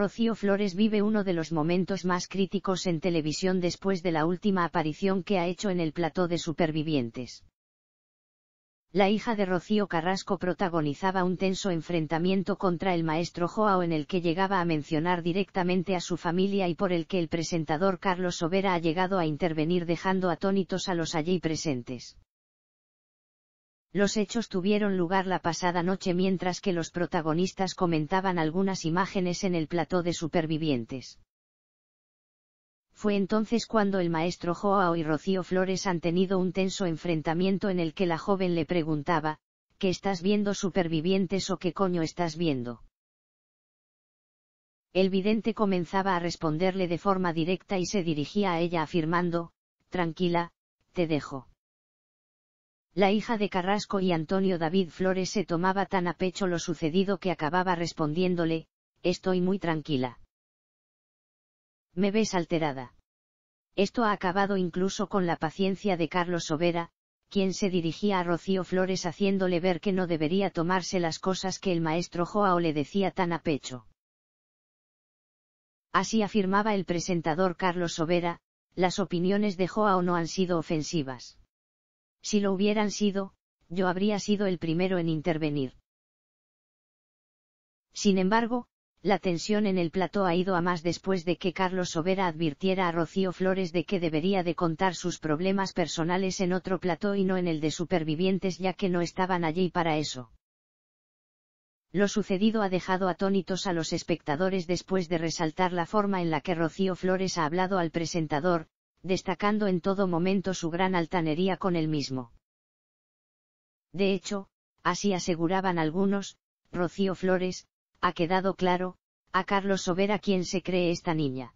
Rocío Flores vive uno de los momentos más críticos en televisión después de la última aparición que ha hecho en el plató de supervivientes. La hija de Rocío Carrasco protagonizaba un tenso enfrentamiento contra el maestro Joao en el que llegaba a mencionar directamente a su familia y por el que el presentador Carlos Sobera ha llegado a intervenir dejando atónitos a los allí presentes. Los hechos tuvieron lugar la pasada noche mientras que los protagonistas comentaban algunas imágenes en el plató de supervivientes. Fue entonces cuando el maestro Joao y Rocío Flores han tenido un tenso enfrentamiento en el que la joven le preguntaba, ¿qué estás viendo supervivientes o qué coño estás viendo? El vidente comenzaba a responderle de forma directa y se dirigía a ella afirmando, tranquila, te dejo la hija de Carrasco y Antonio David Flores se tomaba tan a pecho lo sucedido que acababa respondiéndole, estoy muy tranquila. Me ves alterada. Esto ha acabado incluso con la paciencia de Carlos Sobera, quien se dirigía a Rocío Flores haciéndole ver que no debería tomarse las cosas que el maestro Joao le decía tan a pecho. Así afirmaba el presentador Carlos Sobera, las opiniones de Joao no han sido ofensivas. Si lo hubieran sido, yo habría sido el primero en intervenir. Sin embargo, la tensión en el plató ha ido a más después de que Carlos Sobera advirtiera a Rocío Flores de que debería de contar sus problemas personales en otro plató y no en el de supervivientes ya que no estaban allí para eso. Lo sucedido ha dejado atónitos a los espectadores después de resaltar la forma en la que Rocío Flores ha hablado al presentador, destacando en todo momento su gran altanería con el mismo. De hecho, así aseguraban algunos, Rocío Flores, ha quedado claro, a Carlos Sobera quién se cree esta niña.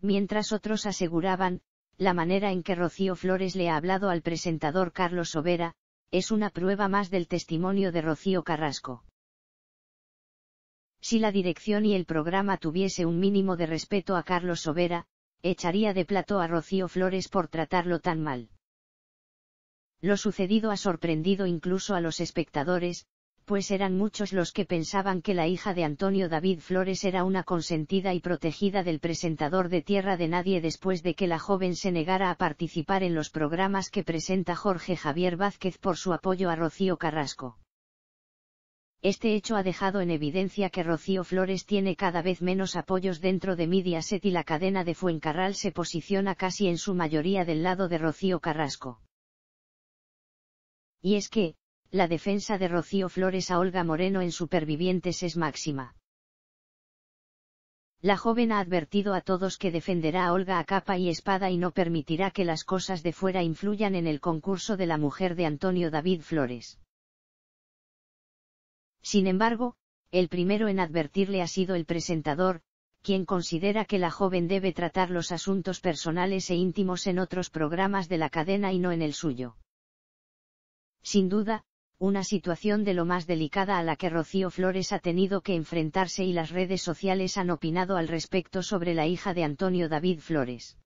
Mientras otros aseguraban, la manera en que Rocío Flores le ha hablado al presentador Carlos Sobera, es una prueba más del testimonio de Rocío Carrasco. Si la dirección y el programa tuviese un mínimo de respeto a Carlos Sobera, echaría de plato a Rocío Flores por tratarlo tan mal. Lo sucedido ha sorprendido incluso a los espectadores, pues eran muchos los que pensaban que la hija de Antonio David Flores era una consentida y protegida del presentador de Tierra de Nadie después de que la joven se negara a participar en los programas que presenta Jorge Javier Vázquez por su apoyo a Rocío Carrasco. Este hecho ha dejado en evidencia que Rocío Flores tiene cada vez menos apoyos dentro de Mediaset y la cadena de Fuencarral se posiciona casi en su mayoría del lado de Rocío Carrasco. Y es que, la defensa de Rocío Flores a Olga Moreno en Supervivientes es máxima. La joven ha advertido a todos que defenderá a Olga a capa y espada y no permitirá que las cosas de fuera influyan en el concurso de la mujer de Antonio David Flores. Sin embargo, el primero en advertirle ha sido el presentador, quien considera que la joven debe tratar los asuntos personales e íntimos en otros programas de la cadena y no en el suyo. Sin duda, una situación de lo más delicada a la que Rocío Flores ha tenido que enfrentarse y las redes sociales han opinado al respecto sobre la hija de Antonio David Flores.